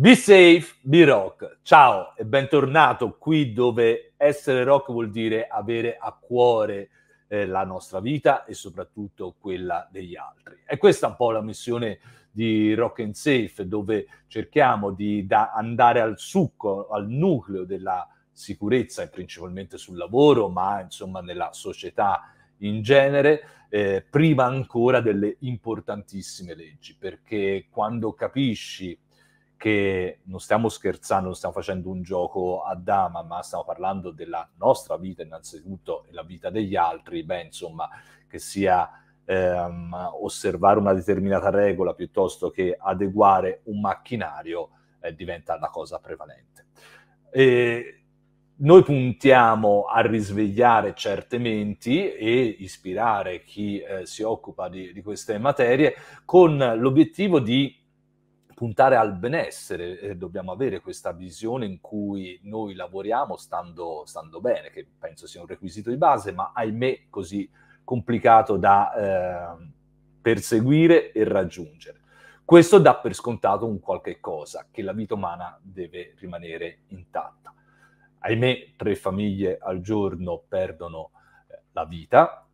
Be safe, be rock. Ciao e bentornato qui dove essere rock vuol dire avere a cuore eh, la nostra vita e soprattutto quella degli altri. E questa è un po' la missione di Rock and Safe, dove cerchiamo di da- andare al succo, al nucleo della sicurezza e principalmente sul lavoro, ma insomma nella società in genere, eh, prima ancora delle importantissime leggi, perché quando capisci che non stiamo scherzando, non stiamo facendo un gioco a dama, ma stiamo parlando della nostra vita innanzitutto e la vita degli altri, beh insomma che sia ehm, osservare una determinata regola piuttosto che adeguare un macchinario eh, diventa la cosa prevalente. E noi puntiamo a risvegliare certe menti e ispirare chi eh, si occupa di, di queste materie con l'obiettivo di puntare al benessere, eh, dobbiamo avere questa visione in cui noi lavoriamo stando, stando, bene, che penso sia un requisito di base, ma ahimè così complicato da eh, perseguire e raggiungere. Questo dà per scontato un qualche cosa, che la vita umana deve rimanere intatta. Ahimè, tre famiglie al giorno perdono eh, la vita,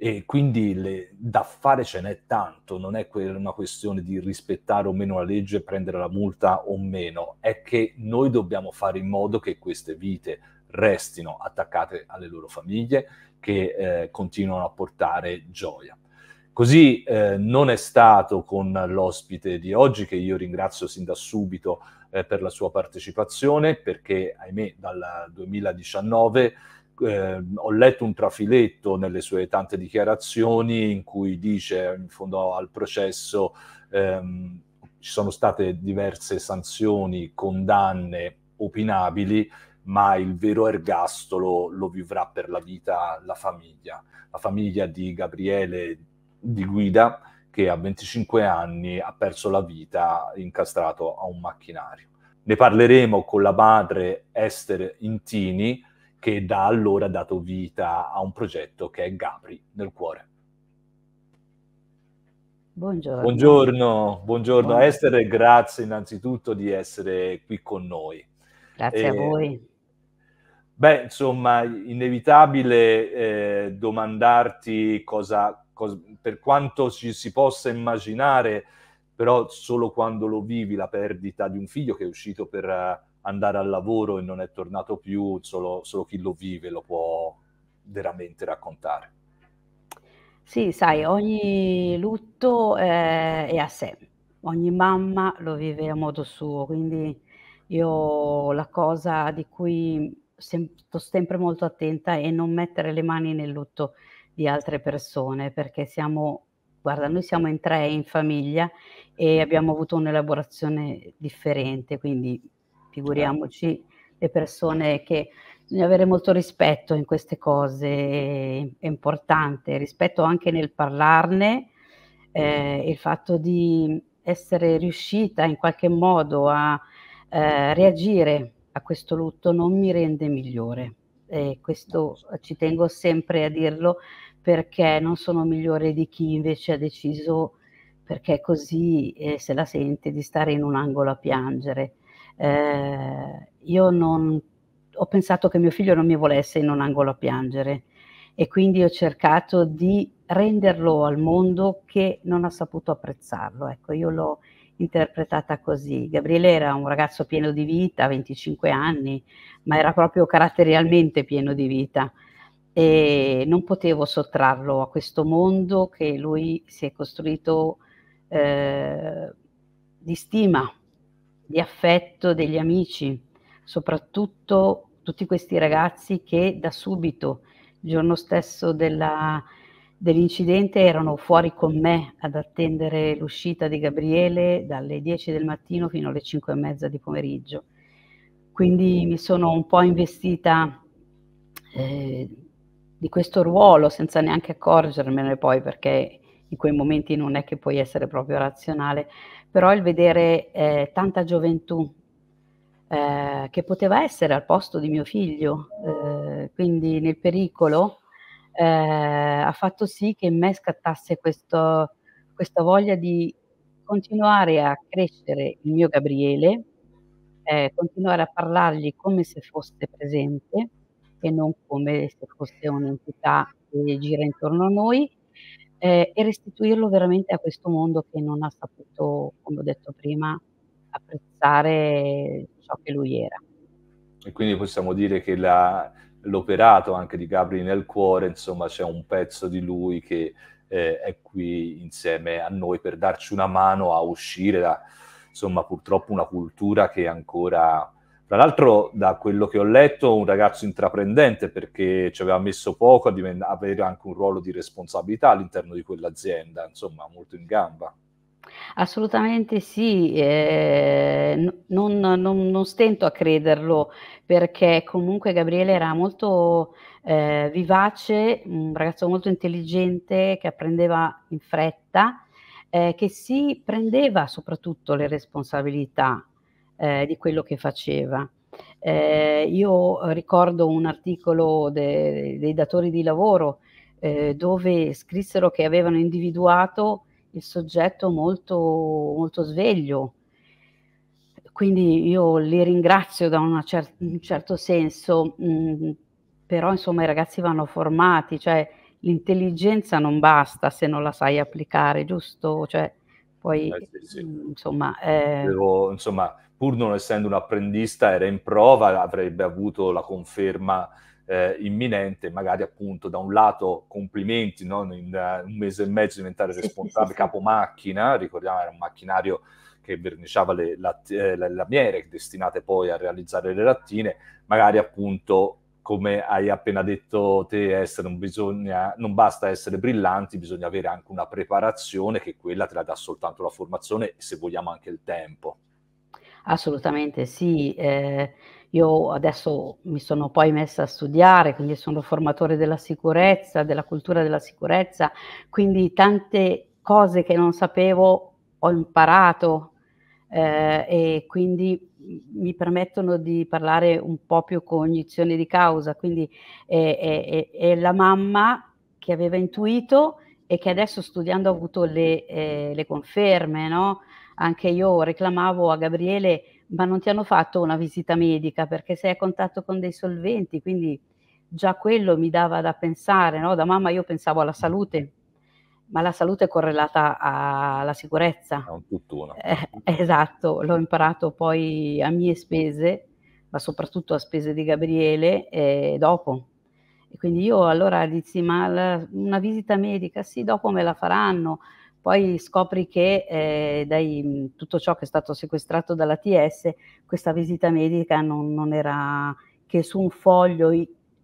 e quindi le, da fare ce n'è tanto, non è una questione di rispettare o meno la legge, prendere la multa o meno, è che noi dobbiamo fare in modo che queste vite restino attaccate alle loro famiglie, che eh, continuano a portare gioia. Così eh, non è stato con l'ospite di oggi, che io ringrazio sin da subito eh, per la sua partecipazione, perché ahimè dal 2019 eh, ho letto un trafiletto nelle sue tante dichiarazioni in cui dice in fondo al processo ehm, ci sono state diverse sanzioni, condanne opinabili, ma il vero ergastolo lo vivrà per la vita la famiglia, la famiglia di Gabriele di Guida che a 25 anni ha perso la vita incastrato a un macchinario. Ne parleremo con la madre Esther Intini, che da allora ha dato vita a un progetto che è Gabri nel cuore. Buongiorno. Buongiorno, buongiorno, buongiorno. Esther, grazie innanzitutto di essere qui con noi. Grazie eh, a voi. Beh, insomma, inevitabile eh, domandarti cosa, cosa, per quanto ci si possa immaginare, però solo quando lo vivi la perdita di un figlio che è uscito per andare al lavoro e non è tornato più, solo, solo chi lo vive lo può veramente raccontare. Sì, sai, eh. ogni lutto eh, è a sé, ogni mamma lo vive a modo suo, quindi io la cosa di cui sem- sto sempre molto attenta è non mettere le mani nel lutto di altre persone, perché siamo, guarda, noi siamo in tre in famiglia e abbiamo avuto un'elaborazione differente, quindi figuriamoci certo. le persone che bisogna avere molto rispetto in queste cose, è importante, rispetto anche nel parlarne, eh, il fatto di essere riuscita in qualche modo a eh, reagire a questo lutto non mi rende migliore. E questo ci tengo sempre a dirlo perché non sono migliore di chi invece ha deciso perché così eh, se la sente di stare in un angolo a piangere eh, io non, ho pensato che mio figlio non mi volesse in un angolo a piangere e quindi ho cercato di renderlo al mondo che non ha saputo apprezzarlo. Ecco, io l'ho interpretata così. Gabriele era un ragazzo pieno di vita, 25 anni, ma era proprio caratterialmente pieno di vita e non potevo sottrarlo a questo mondo che lui si è costruito eh, di stima di affetto degli amici, soprattutto tutti questi ragazzi che da subito, il giorno stesso della, dell'incidente, erano fuori con me ad attendere l'uscita di Gabriele dalle 10 del mattino fino alle 5 e mezza di pomeriggio. Quindi mi sono un po' investita eh, di questo ruolo senza neanche accorgermene poi perché in quei momenti non è che puoi essere proprio razionale, però il vedere eh, tanta gioventù eh, che poteva essere al posto di mio figlio, eh, quindi nel pericolo, eh, ha fatto sì che in me scattasse questo, questa voglia di continuare a crescere il mio Gabriele, eh, continuare a parlargli come se fosse presente e non come se fosse un'entità che gira intorno a noi eh, e restituirlo veramente a questo mondo che non ha saputo, come ho detto prima, apprezzare ciò che lui era. E quindi possiamo dire che la, l'operato anche di Gabri nel cuore, insomma, c'è un pezzo di lui che eh, è qui insieme a noi per darci una mano a uscire da, insomma, purtroppo una cultura che ancora tra l'altro, da quello che ho letto, un ragazzo intraprendente perché ci aveva messo poco a divent- avere anche un ruolo di responsabilità all'interno di quell'azienda, insomma, molto in gamba. Assolutamente sì, eh, non, non, non, stento a crederlo perché comunque Gabriele era molto eh, vivace, un ragazzo molto intelligente che apprendeva in fretta, eh, che si prendeva soprattutto le responsabilità eh, di quello che faceva. Eh, io ricordo un articolo de, dei datori di lavoro eh, dove scrissero che avevano individuato il soggetto molto, molto sveglio. Quindi io li ringrazio da cer- un certo senso, mh, mm, però insomma i ragazzi vanno formati, cioè l'intelligenza non basta se non la sai applicare, giusto? Cioè, poi, eh sì, sì. Mm, insomma, eh... Devo, insomma, pur non essendo un apprendista, era in prova, avrebbe avuto la conferma eh, imminente, magari appunto da un lato complimenti, no? in uh, un mese e mezzo diventare responsabile capo macchina, ricordiamo era un macchinario che verniciava eh, le, lamiere destinate poi a realizzare le lattine, magari appunto come hai appena detto te essere, non, bisogna, non basta essere brillanti, bisogna avere anche una preparazione che quella te la dà soltanto la formazione e se vogliamo anche il tempo. Assolutamente sì. Eh, io adesso mi sono poi messa a studiare, quindi sono formatore della sicurezza, della cultura della sicurezza, quindi tante cose che non sapevo ho imparato eh, e quindi mi permettono di parlare un po' più con cognizione di causa. Quindi è, è, è la mamma che aveva intuito e che adesso studiando ha avuto le, eh, le conferme, no? anche io reclamavo a Gabriele, ma non ti hanno fatto una visita medica perché sei a contatto con dei solventi, quindi già quello mi dava da pensare, no? da mamma io pensavo alla salute, ma la salute è correlata alla sicurezza. È un tutt'uno. Eh, esatto, l'ho imparato poi a mie spese, ma soprattutto a spese di Gabriele e dopo. E quindi io allora dissi, ma la, una visita medica, sì, dopo me la faranno, poi scopri che eh, dai, mm, tutto ciò che è stato sequestrato dalla TS, questa visita medica non, non era che su un foglio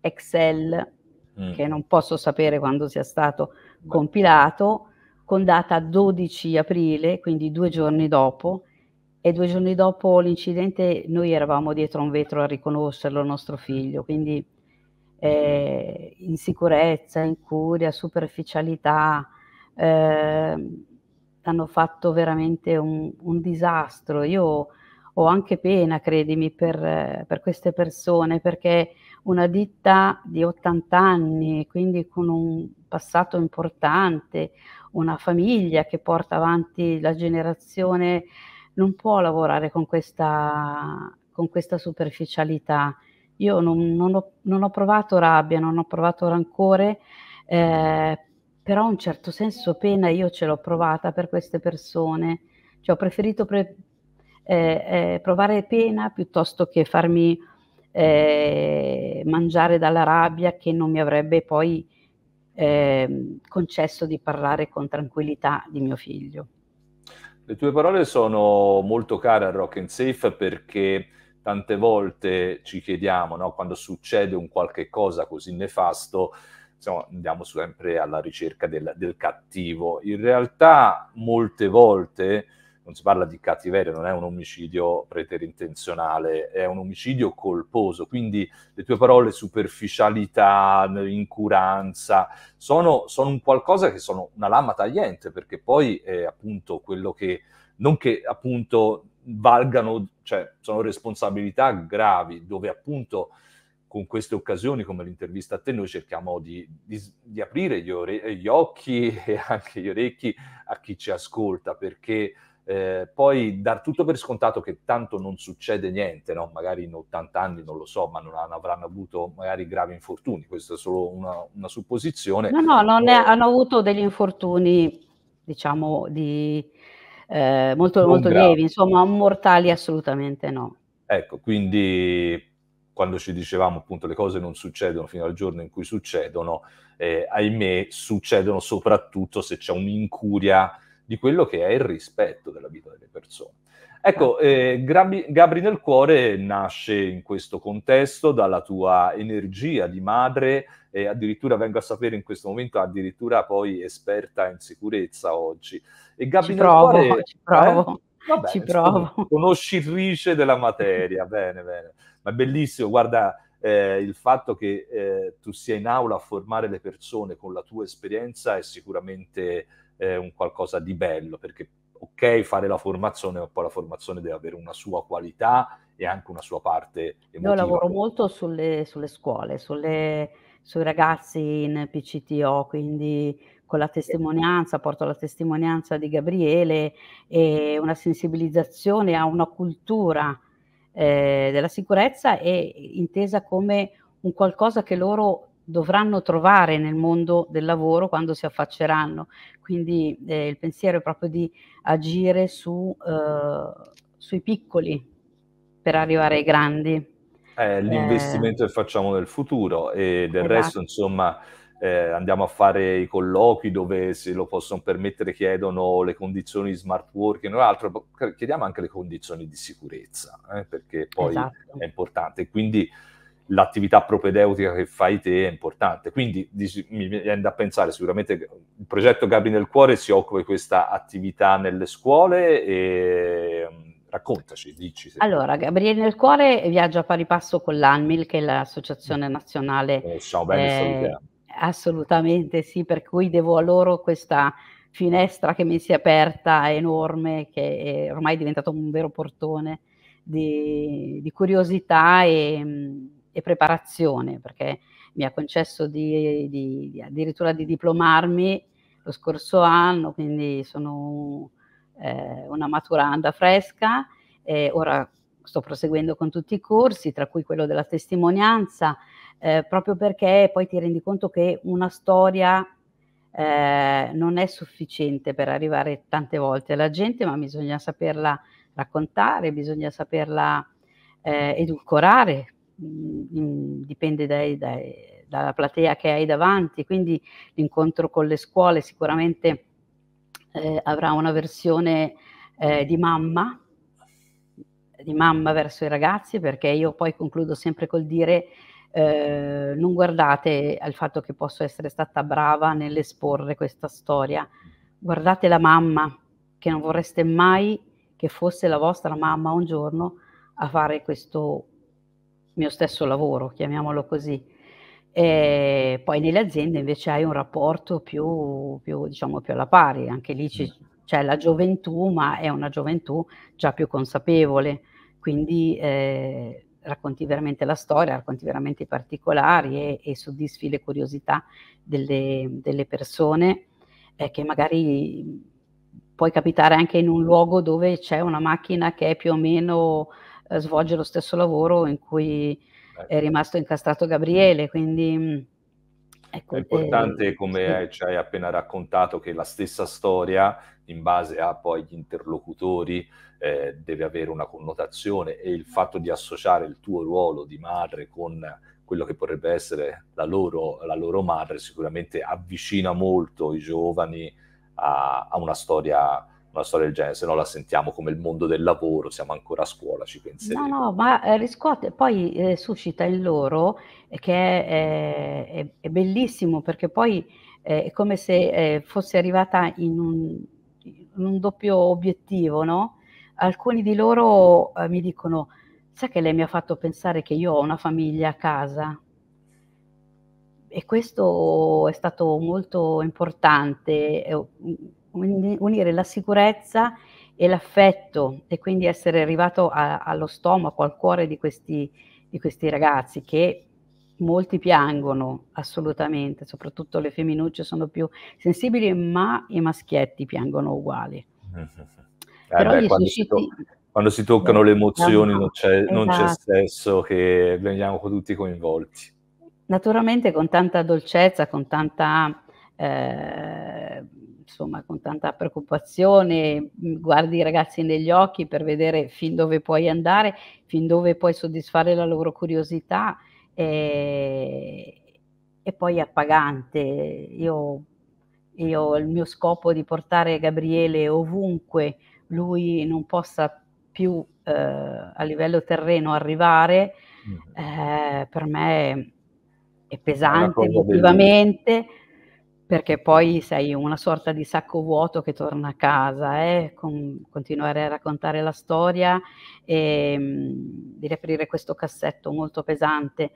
Excel, mm. che non posso sapere quando sia stato compilato, con data 12 aprile, quindi due giorni dopo, e due giorni dopo l'incidente noi eravamo dietro un vetro a riconoscerlo, nostro figlio, quindi eh, insicurezza, incuria, superficialità, eh, hanno fatto veramente un, un, disastro. Io ho anche pena, credimi, per, per, queste persone, perché una ditta di 80 anni, quindi con un passato importante, una famiglia che porta avanti la generazione, non può lavorare con questa, con questa superficialità. Io non, non, ho, non, ho, provato rabbia, non ho provato rancore. Eh, però in un certo senso pena io ce l'ho provata per queste persone, cioè ho preferito pre- eh, eh, provare pena piuttosto che farmi eh, mangiare dalla rabbia che non mi avrebbe poi ehm, concesso di parlare con tranquillità di mio figlio. Le tue parole sono molto care a Rock and Safe perché tante volte ci chiediamo, no, quando succede un qualche cosa così nefasto, insomma, andiamo sempre alla ricerca del, del, cattivo. In realtà molte volte non si parla di cattiveria, non è un omicidio preterintenzionale, è un omicidio colposo, quindi le tue parole superficialità, incuranza, sono, sono un qualcosa che sono una lama tagliente, perché poi è appunto quello che, non che appunto valgano, cioè sono responsabilità gravi, dove appunto con queste occasioni come l'intervista a te noi cerchiamo di, di, di aprire gli, ore, eh, gli, occhi e anche gli orecchi a chi ci ascolta perché eh, poi dar tutto per scontato che tanto non succede niente, no? magari in 80 anni non lo so, ma non avranno avuto magari gravi infortuni, questa è solo una, una supposizione. No, no, non è, hanno avuto degli infortuni diciamo di, eh, molto, molto lievi, insomma mortali assolutamente no. Ecco, quindi quando ci dicevamo appunto le cose non succedono fino al giorno in cui succedono, eh, ahimè succedono soprattutto se c'è un'incuria di quello che è il rispetto della vita delle persone. Ecco, certo. eh, Gabri, Gabri nel cuore nasce in questo contesto dalla tua energia di madre, e addirittura vengo a sapere in questo momento, addirittura poi esperta in sicurezza oggi. E Gabri ci nel provo, cuore... Ci provo, eh? Vabbè, ci provo. Conoscitrice della materia, bene, bene ma è bellissimo, guarda eh, il fatto che eh, tu sia in aula a formare le persone con la tua esperienza è sicuramente eh, un qualcosa di bello, perché ok fare la formazione, ma poi la formazione deve avere una sua qualità e anche una sua parte emotiva. Io lavoro molto sulle, sulle scuole, sulle, sui ragazzi in PCTO, quindi con la testimonianza, porto la testimonianza di Gabriele e una sensibilizzazione a una cultura eh, della sicurezza è intesa come un qualcosa che loro dovranno trovare nel mondo del lavoro quando si affacceranno. Quindi eh, il pensiero è proprio di agire su, eh, sui piccoli per arrivare ai grandi. Eh, eh. l'investimento che facciamo nel futuro e del esatto. resto, insomma, eh, andiamo a fare i colloqui dove se lo possono permettere chiedono le condizioni di smart working o altro, chiediamo anche le condizioni di sicurezza, eh, perché poi esatto. è importante. Quindi l'attività propedeutica che fai te è importante. Quindi dici, mi viene da pensare sicuramente il progetto Gabri nel Cuore si occupa di questa attività nelle scuole e mm, raccontaci, dici. Se... Allora, Gabriele nel Cuore viaggia a pari passo con l'ANMIL, che è l'Associazione mm. Nazionale eh, Assolutamente sì, per cui devo a loro questa finestra che mi si è aperta enorme, che è ormai diventato un vero portone di, di curiosità e, e, preparazione, perché mi ha concesso di, di, addirittura di diplomarmi lo scorso anno, quindi sono eh, una maturanda fresca e ora sto proseguendo con tutti i corsi, tra cui quello della testimonianza eh, proprio perché poi ti rendi conto che una storia eh, non è sufficiente per arrivare tante volte alla gente, ma bisogna saperla raccontare, bisogna saperla eh, edulcorare, mh, mm, mm, dipende dai, dai, dalla platea che hai davanti, quindi l'incontro con le scuole sicuramente eh, avrà una versione eh, di mamma, di mamma verso i ragazzi, perché io poi concludo sempre col dire eh, non guardate al fatto che posso essere stata brava nell'esporre questa storia, guardate la mamma che non vorreste mai che fosse la vostra mamma un giorno a fare questo mio stesso lavoro, chiamiamolo così. E ehm, poi nelle aziende invece hai un rapporto più, più, diciamo, più alla pari, anche lì mm. c'è la gioventù, ma è una gioventù già più consapevole, quindi eh, racconti veramente la storia, racconti veramente i particolari e, e soddisfi le curiosità delle, delle persone eh, che magari puoi capitare anche in un luogo dove c'è una macchina che più o meno eh, svolge lo stesso lavoro in cui certo. è rimasto incastrato Gabriele, quindi mm, Ecco, è importante, eh, come sì. ci hai appena raccontato, che la stessa storia, in base a poi gli interlocutori, eh, deve avere una connotazione e il fatto di associare il tuo ruolo di madre con quello che potrebbe essere la loro, la loro madre sicuramente avvicina molto i giovani a, a una storia una storia del genere, se no la sentiamo come il mondo del lavoro, siamo ancora a scuola, ci penseremo. No, no, ma eh, riscuote, poi eh, suscita il loro, eh, che è, è, è bellissimo, perché poi eh, è come se eh, fosse arrivata in un, in un, doppio obiettivo, no? Alcuni di loro eh, mi dicono, sai che lei mi ha fatto pensare che io ho una famiglia a casa? E questo è stato molto importante unire la sicurezza e l'affetto e quindi essere arrivato a, allo stomaco, al cuore di questi, di questi ragazzi che molti piangono assolutamente, soprattutto le femminucce sono più sensibili, ma i maschietti piangono uguali. Eh, Però beh, quando, susciti... si to- quando, si toccano eh, le emozioni no, non, c'è, esatto. non che veniamo tutti coinvolti. Naturalmente con tanta dolcezza, con tanta eh, insomma, con tanta preoccupazione, mm, guardi i ragazzi negli occhi per vedere fin dove puoi andare, fin dove puoi soddisfare la loro curiosità e, eh, e poi è appagante. Io, io il mio scopo di portare Gabriele ovunque lui non possa più eh, a livello terreno arrivare, mm-hmm. eh, per me è pesante emotivamente perché poi sei una sorta di sacco vuoto che torna a casa, eh? Con, continuare a raccontare la storia e mh, mm, di riaprire questo cassetto molto pesante,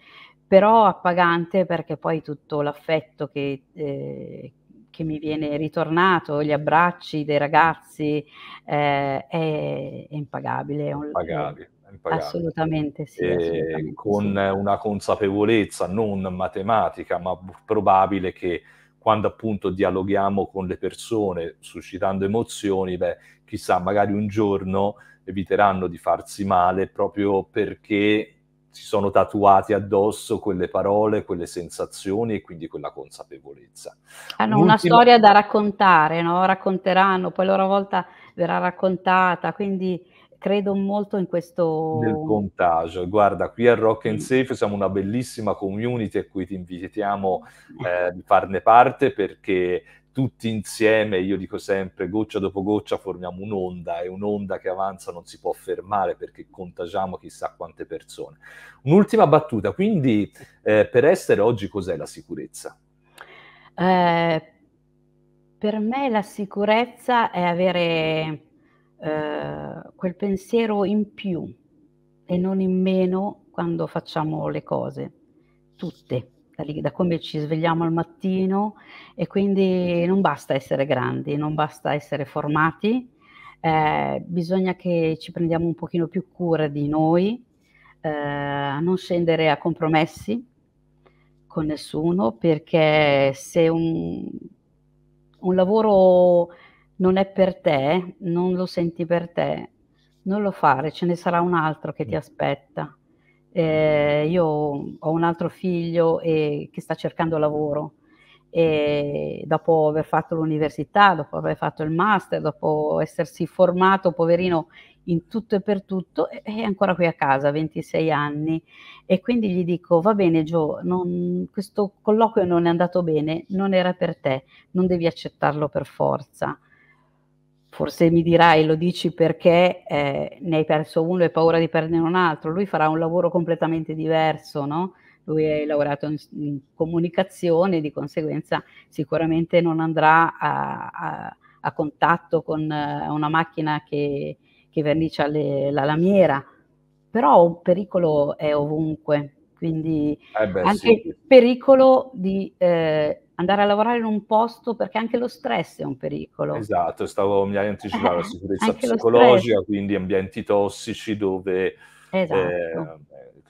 però appagante perché poi tutto l'affetto che, eh, che mi viene ritornato, gli abbracci dei ragazzi eh, è, è, impagabile. È un, impagabile. Pagare. Assolutamente sì. Assolutamente, con sì. una consapevolezza non matematica, ma probabile che quando appunto dialoghiamo con le persone suscitando emozioni, beh, chissà, magari un giorno eviteranno di farsi male proprio perché si sono tatuati addosso quelle parole, quelle sensazioni e quindi quella consapevolezza. Hanno L'ultimo... una storia da raccontare, no? racconteranno, poi a loro volta verrà raccontata, quindi credo molto in questo... Del montaggio. Guarda, qui a Rock and Safe siamo una bellissima community a cui ti invitiamo eh, di farne parte perché tutti insieme, io dico sempre, goccia dopo goccia formiamo un'onda e un'onda che avanza non si può fermare perché contagiamo chissà quante persone. Un'ultima battuta, quindi eh, per essere oggi cos'è la sicurezza? Eh, per me la sicurezza è avere eh, quel pensiero in più e non in meno quando facciamo le cose, tutte, da, lì, da come ci svegliamo al mattino e quindi non basta essere grandi, non basta essere formati, eh, bisogna che ci prendiamo un pochino più cura di noi, eh, non scendere a compromessi con nessuno perché se un, un lavoro non è per te, non lo senti per te, non lo fare, ce ne sarà un altro che ti mm. aspetta. Eh, io ho un altro figlio eh, che sta cercando lavoro e dopo aver fatto l'università, dopo aver fatto il master, dopo essersi formato, poverino, in tutto e per tutto, è ancora qui a casa, 26 anni, e quindi gli dico, va bene Gio, non, questo colloquio non è andato bene, non era per te, non devi accettarlo per forza. Forse mi dirai, lo dici perché eh, ne hai perso uno e hai paura di perdere un altro. Lui farà un lavoro completamente diverso, no? Lui è lavorato in, in comunicazione, di conseguenza sicuramente non andrà a, a, a contatto con uh, una macchina che, che vernicia le, la lamiera, però un pericolo è ovunque, quindi eh beh, anche sì. il pericolo di eh, andare a lavorare in un posto perché anche lo stress è un pericolo. Esatto, stavo mi hai anticipato la eh, sicurezza psicologica, quindi ambienti tossici dove esatto.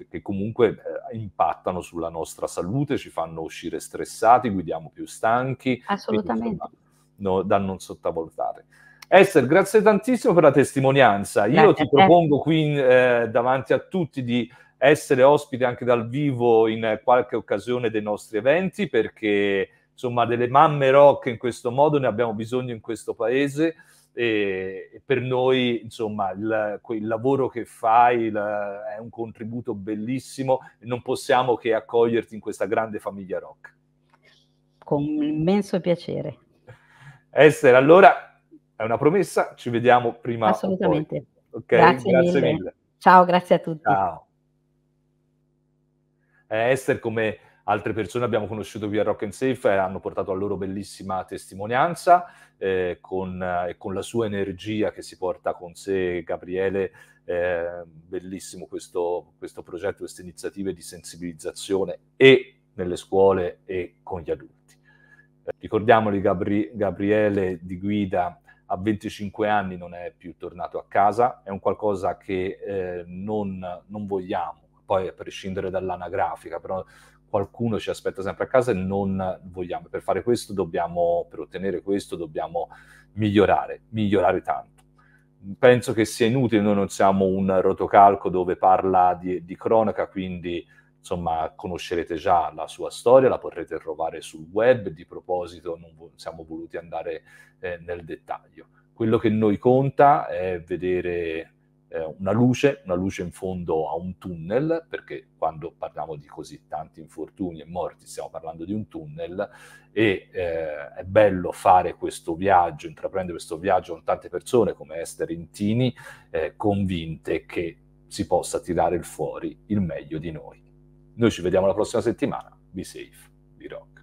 eh, che comunque eh, impattano sulla nostra salute, ci fanno uscire stressati, guidiamo più stanchi. Assolutamente. Quindi, no, da non sottovalutare. Esther, grazie tantissimo per la testimonianza. Io ti propongo qui eh, davanti a tutti di essere ospite anche dal vivo in qualche occasione dei nostri eventi perché eh, insomma delle mamme rock in questo modo ne abbiamo bisogno in questo paese e, per noi insomma il, il lavoro che fai la, è un contributo bellissimo e non possiamo che accoglierti in questa grande famiglia rock con immenso piacere Esther allora è una promessa ci vediamo prima assolutamente okay? grazie, grazie mille. mille. ciao grazie a tutti ciao eh, Esther come altre persone abbiamo conosciuto via Rock and Safe e hanno portato la loro bellissima testimonianza eh, con, eh, con, la sua energia che si porta con sé Gabriele. Eh, bellissimo questo, questo progetto, queste iniziative di sensibilizzazione e nelle scuole e con gli adulti. Eh, ricordiamoli Gabri- Gabriele di Guida a 25 anni non è più tornato a casa, è un qualcosa che eh, non, non, vogliamo, poi a prescindere dall'anagrafica, però qualcuno ci aspetta sempre a casa e non vogliamo. Per fare questo dobbiamo, per ottenere questo dobbiamo migliorare, migliorare tanto. Penso che sia inutile, noi non siamo un rotocalco dove parla di, di cronaca, quindi insomma conoscerete già la sua storia, la potrete trovare sul web, di proposito non siamo voluti andare eh, nel dettaglio. Quello che noi conta è vedere eh, una luce, una luce in fondo a un tunnel, perché quando parliamo di così tanti infortuni e morti stiamo parlando di un tunnel e eh, è bello fare questo viaggio, intraprendere questo viaggio con tante persone come Esther Intini, eh, convinte che si possa tirare fuori il meglio di noi. Noi ci vediamo la prossima settimana, be safe, di rock.